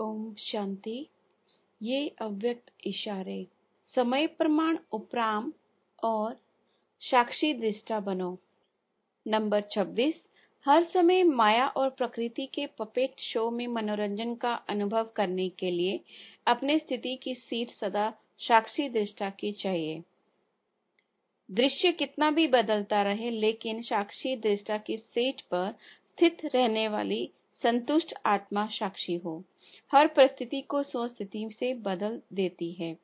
ओम शांति ये अव्यक्त इशारे समय प्रमाण उपराम और साक्षी दृष्टा बनो नंबर 26 हर समय माया और प्रकृति के पपेट शो में मनोरंजन का अनुभव करने के लिए अपने स्थिति की सीट सदा साक्षी दृष्टा की चाहिए दृश्य कितना भी बदलता रहे लेकिन साक्षी दृष्टा की सीट पर स्थित रहने वाली संतुष्ट आत्मा साक्षी हो हर परिस्थिति को स्वस्थिति से बदल देती है